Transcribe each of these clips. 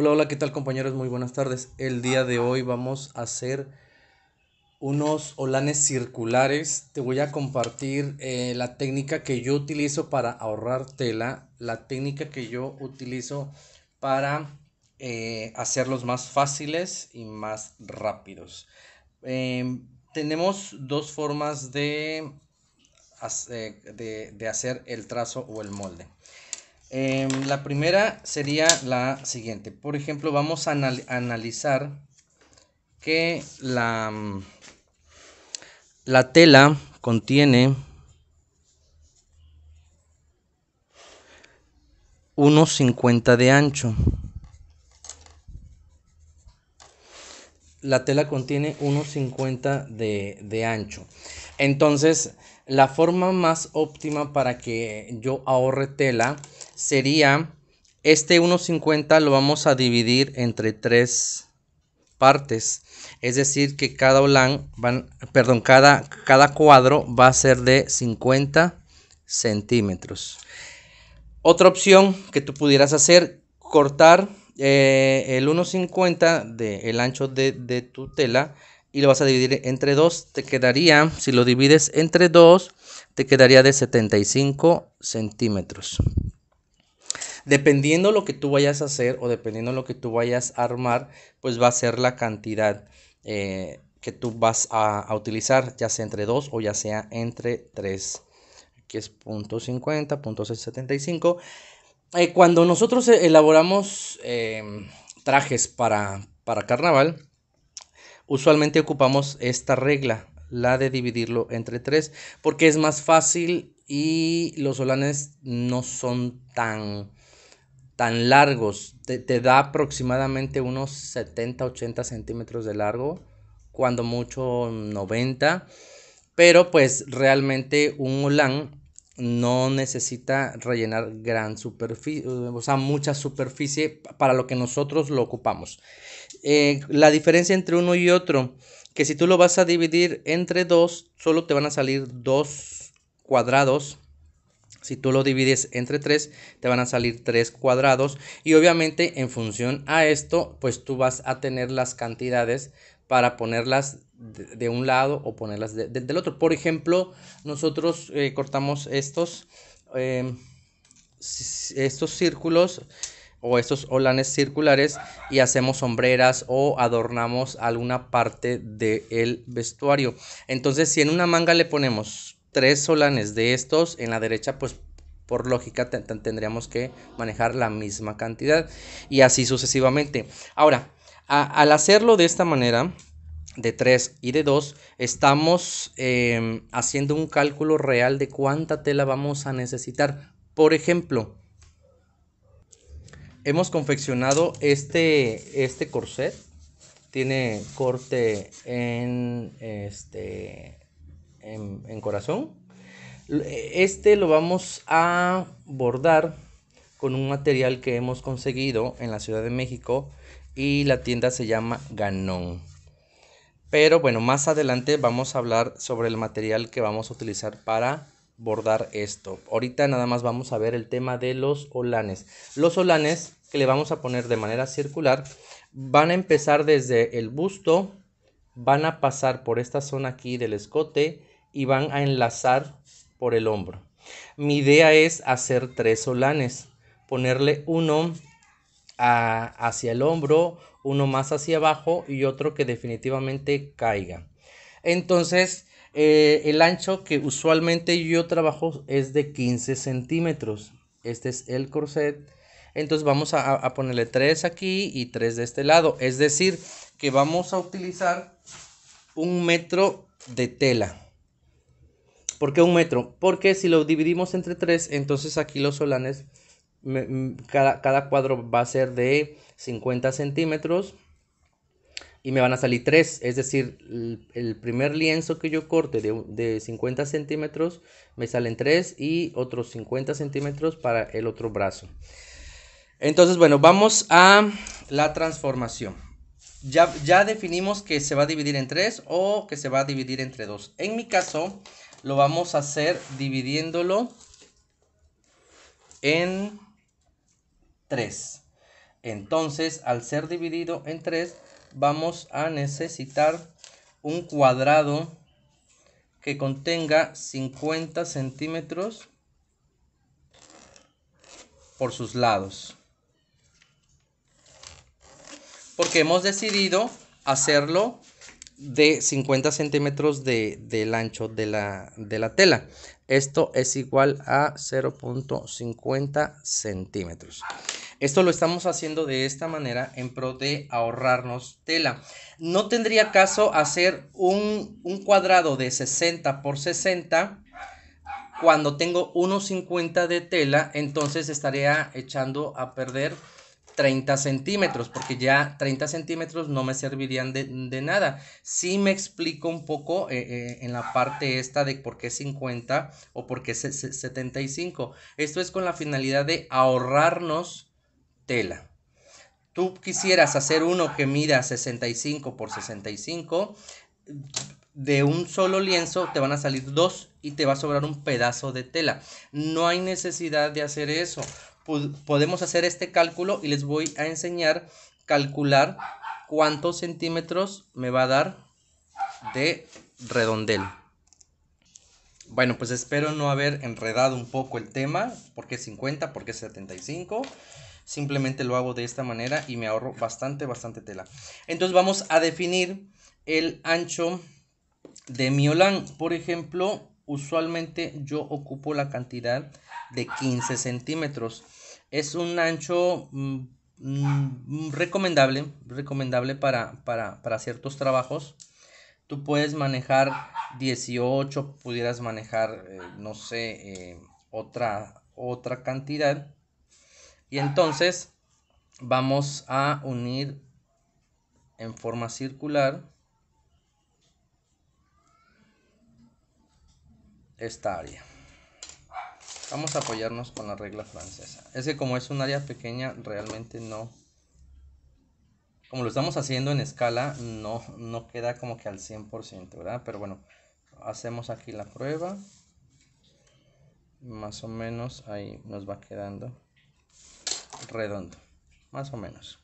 Hola, hola, ¿qué tal compañeros? Muy buenas tardes. El día de hoy vamos a hacer unos holanes circulares. Te voy a compartir eh, la técnica que yo utilizo para ahorrar tela, la técnica que yo utilizo para eh, hacerlos más fáciles y más rápidos. Em, tenemos dos formas eh, de, de hacer el trazo o el molde. Em, la primera sería la siguiente. Por ejemplo, vamos a analizar que la, mm, la tela contiene unos 50 de ancho. La tela contiene unos 50 de, de ancho. Entonces, la forma más óptima para que yo ahorre tela sería este 1.50 lo vamos a dividir entre tres partes. Es decir, que cada olán van, perdón, cada, cada cuadro va a ser de 50 centímetros. Otra opción que tú pudieras hacer, cortar eh, el 1.50 del ancho de, de, tu tela y lo vas a dividir entre dos. Te quedaría, si lo divides entre dos, te quedaría de 75 centímetros. Dependiendo lo que tú vayas a hacer o dependiendo lo que tú vayas a armar, pues va a ser la cantidad eh, que tú vas a, utilizar, ya sea entre 2 o ya sea entre 3. Aquí es .50, punto eh, cuando nosotros e, elaboramos eh, trajes para, para carnaval, usualmente ocupamos esta regla, la de dividirlo entre 3, porque es más fácil y los solanes no son tan tan largos, te, da aproximadamente unos 70, 80 centímetros de largo, cuando mucho 90, pero pues realmente un ulán no necesita rellenar gran superficie, o sea, mucha superficie para lo que nosotros lo ocupamos. Eh, la diferencia entre uno y otro, que si tú lo vas a dividir entre dos, solo te van a salir dos cuadrados si tú lo divides entre tres, te van a salir tres cuadrados. Y obviamente en función a esto, pues tú vas a tener las cantidades para ponerlas de, un lado o ponerlas del otro. Por ejemplo, nosotros eh, cortamos estos, em, estos círculos o estos olanes circulares y hacemos sombreras o adornamos alguna parte del vestuario. Entonces, si en una manga le ponemos tres solanes de estos, en la derecha pues por lógica tendríamos que manejar la misma cantidad y así sucesivamente. Ahora, al hacerlo de esta manera, de 3 y de 2, estamos em, haciendo un cálculo real de cuánta tela vamos a necesitar. Por ejemplo, hemos confeccionado este, este corset. Tiene corte en este en, corazón. Este lo vamos a bordar con un material que hemos conseguido en la Ciudad de México y la tienda se llama Ganón. Pero bueno, más adelante vamos a hablar sobre el material que vamos a utilizar para bordar esto. Ahorita nada más vamos a ver el tema de los olanes. Los olanes que le vamos a poner de manera circular van a empezar desde el busto, van a pasar por esta zona aquí del escote, y van a enlazar por el hombro. Mi idea es hacer tres solanes, ponerle uno hacia el hombro, uno más hacia abajo y otro que definitivamente caiga. Entonces, eh, el ancho que usualmente yo trabajo es de 15 centímetros. Este es el corset. Entonces vamos a, ponerle tres aquí y tres de este lado. Es decir, que vamos a utilizar un metro de tela. ¿Por qué un metro? Porque si lo dividimos entre tres, entonces aquí los solanes, cada, cada cuadro va a ser de 50 centímetros y me van a salir tres. Es decir, el, primer lienzo que yo corte de, 50 centímetros, me salen tres y otros 50 centímetros para el otro brazo. Entonces, bueno, vamos a la transformación. Ya, ya definimos que se va a dividir en tres o que se va a dividir entre dos. En mi caso, lo vamos a hacer dividiéndolo en 3. Entonces, al ser dividido en 3, vamos a necesitar un cuadrado que contenga 50 centímetros por sus lados. Porque hemos decidido hacerlo de 50 centímetros de, del ancho de la, de la tela. Esto es igual a 0.50 centímetros. Esto lo estamos haciendo de esta manera en pro de ahorrarnos tela. No tendría caso hacer un, un cuadrado de 60 por 60 cuando tengo 1.50 de tela, entonces estaría echando a perder 30 centímetros, porque ya 30 centímetros no me servirían de, nada. Si me explico un poco eh, eh, en la parte esta de por qué 50 o por qué 75. Esto es con la finalidad de ahorrarnos tela. Tú quisieras hacer uno que mida 65 por 65, de un solo lienzo te van a salir dos y te va a sobrar un pedazo de tela. No hay necesidad de hacer eso. podemos hacer este cálculo y les voy a enseñar calcular cuántos centímetros me va a dar de redondel. Bueno, pues espero no haber enredado un poco el tema, porque 50, porque 75. Simplemente lo hago de esta manera y me ahorro bastante, bastante tela. Entonces vamos a definir el ancho de miolán, por ejemplo, usualmente yo ocupo la cantidad de 15 centímetros. Es un ancho mm, mm, recomendable, recomendable para, ciertos trabajos. Tú puedes manejar 18, pudieras manejar, eh, no sé, eh, otra, otra cantidad. Y entonces vamos a unir en forma circular esta área. Vamos a apoyarnos con la regla francesa. Es que como es un área pequeña, realmente no... Como lo estamos haciendo en escala, no, no queda como que al 100%, ¿verdad? Pero bueno, hacemos aquí la prueba. Más o menos ahí nos va quedando redondo. Más o menos.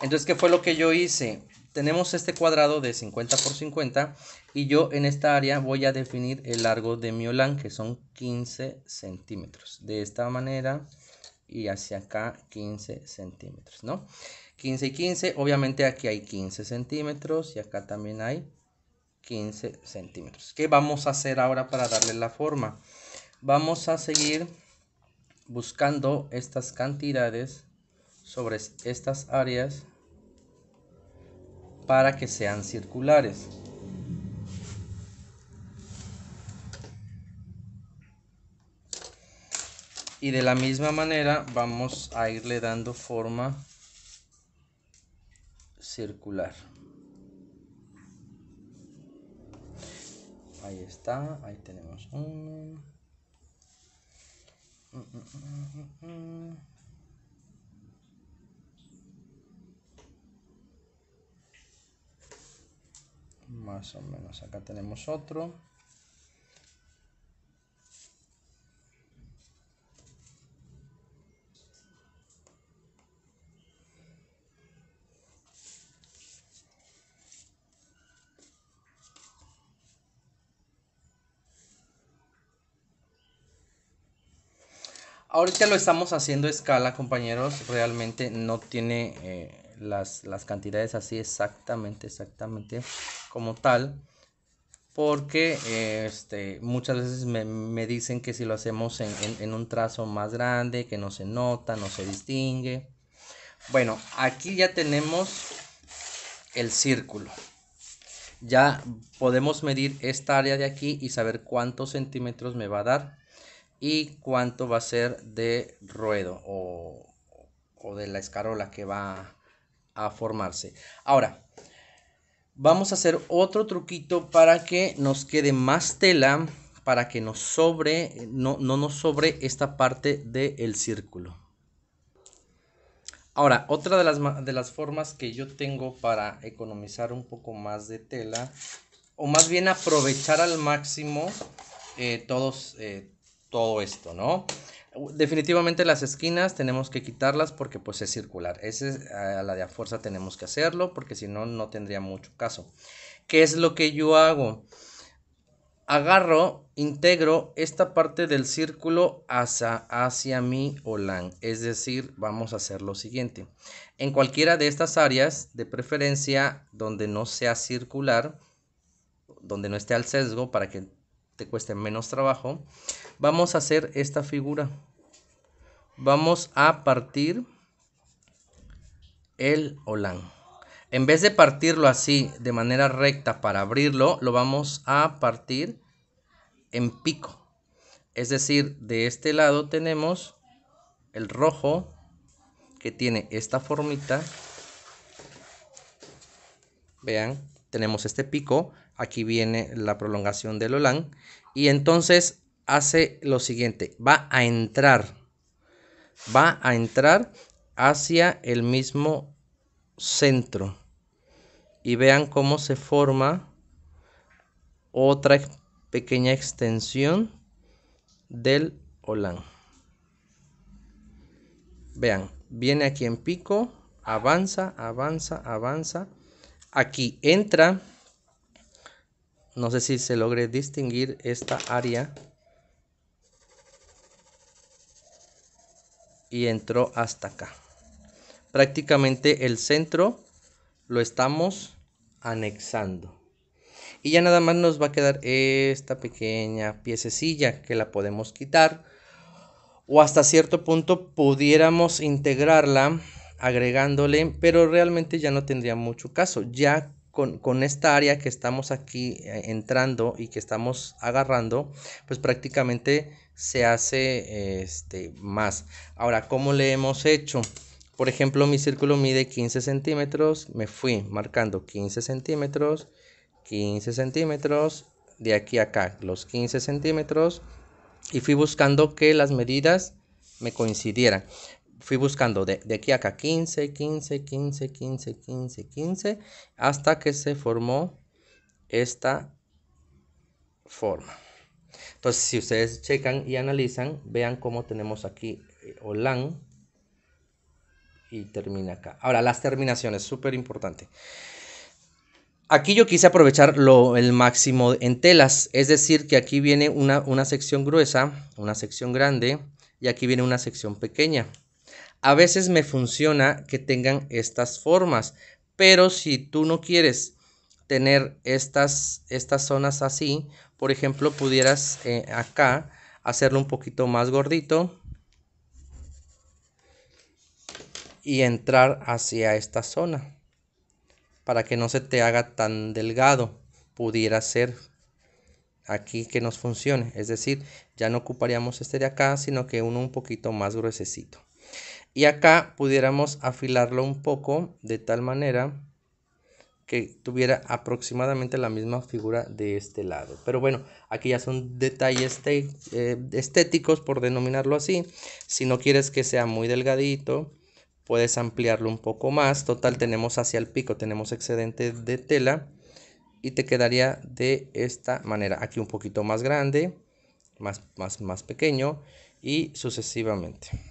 Entonces, ¿qué fue lo que yo hice? tenemos este cuadrado de 50 por 50 y yo en esta área voy a definir el largo de mi olan que son 15 centímetros de esta manera y hacia acá 15 centímetros no 15 y 15 obviamente aquí hay 15 centímetros y acá también hay 15 centímetros ¿Qué vamos a hacer ahora para darle la forma vamos a seguir buscando estas cantidades sobre estas áreas para que sean circulares. Y de la misma manera vamos a irle dando forma circular. Ahí está, ahí tenemos uno. Mm, mm, mm, más o menos acá tenemos otro Ahorita lo estamos haciendo escala, compañeros. Realmente no tiene eh, las, las cantidades así exactamente, exactamente como tal, porque este, muchas veces me, dicen que si lo hacemos en, un trazo más grande, que no se nota, no se distingue. Bueno, aquí ya tenemos el círculo. Ya podemos medir esta área de aquí y saber cuántos centímetros me va a dar y cuánto va a ser de ruedo o, o de la escarola que va a formarse. Ahora, Vamos a hacer otro truquito para que nos quede más tela, para que nos sobre, no, no nos sobre esta parte del círculo. Ahora, otra de las, formas que yo tengo para economizar un poco más de tela, o más bien aprovechar al máximo eh, todos, eh, todo esto, ¿no? Definitivamente las esquinas tenemos que quitarlas porque pues es circular. Esa es a la de a fuerza tenemos que hacerlo porque si no, no tendría mucho caso. ¿Qué es lo que yo hago? Agarro, integro esta parte del círculo hacia, hacia mi OLAN. Es decir, vamos a hacer lo siguiente. En cualquiera de estas áreas, de preferencia donde no sea circular, donde no esté al sesgo para que te cueste menos trabajo, vamos a hacer esta figura. Vamos a partir el olán. En vez de partirlo así de manera recta para abrirlo, lo vamos a partir en pico. Es decir, de este lado tenemos el rojo que tiene esta formita. Vean, tenemos este pico Aquí viene la prolongación del olán. Y entonces hace lo siguiente, va a entrar, va a entrar hacia el mismo centro. Y vean cómo se forma otra pequeña extensión del olán. Vean, viene aquí en pico, avanza, avanza, avanza. Aquí entra no sé si se logre distinguir esta área y entró hasta acá prácticamente el centro lo estamos anexando y ya nada más nos va a quedar esta pequeña piececilla que la podemos quitar o hasta cierto punto pudiéramos integrarla agregándole pero realmente ya no tendría mucho caso ya con, esta área que estamos aquí eh, entrando y que estamos agarrando, pues prácticamente se hace este, más. Ahora, ¿cómo le hemos hecho? Por ejemplo, mi círculo mide 15 centímetros, me fui marcando 15 centímetros, 15 centímetros, de aquí a acá, los 15 centímetros, y fui buscando que las medidas me coincidieran fui buscando de, aquí a acá 15, 15, 15, 15, 15, 15, hasta que se formó esta forma. Entonces, si ustedes checan y analizan, vean cómo tenemos aquí eh, OLAN y termina acá. Ahora, las terminaciones, súper importante. Aquí yo quise aprovechar lo, el máximo en telas, es decir, que aquí viene una, una sección gruesa, una sección grande, y aquí viene una sección pequeña. A veces me funciona que tengan estas formas, pero si tú no quieres tener estas, estas zonas así, por ejemplo, pudieras eh, acá hacerlo un poquito más gordito y entrar hacia esta zona para que no se te haga tan delgado. Pudiera ser aquí que nos funcione, es decir, ya no ocuparíamos este de acá, sino que uno un poquito más gruesecito. Y acá pudiéramos afilarlo un poco de tal manera que tuviera aproximadamente la misma figura de este lado. Pero bueno, aquí ya son detalles eh, estéticos, por denominarlo así. Si no quieres que sea muy delgadito, puedes ampliarlo un poco más. Total, tenemos hacia el pico, tenemos excedente de tela. Y te quedaría de esta manera. Aquí un poquito más grande, más, más, más pequeño y sucesivamente.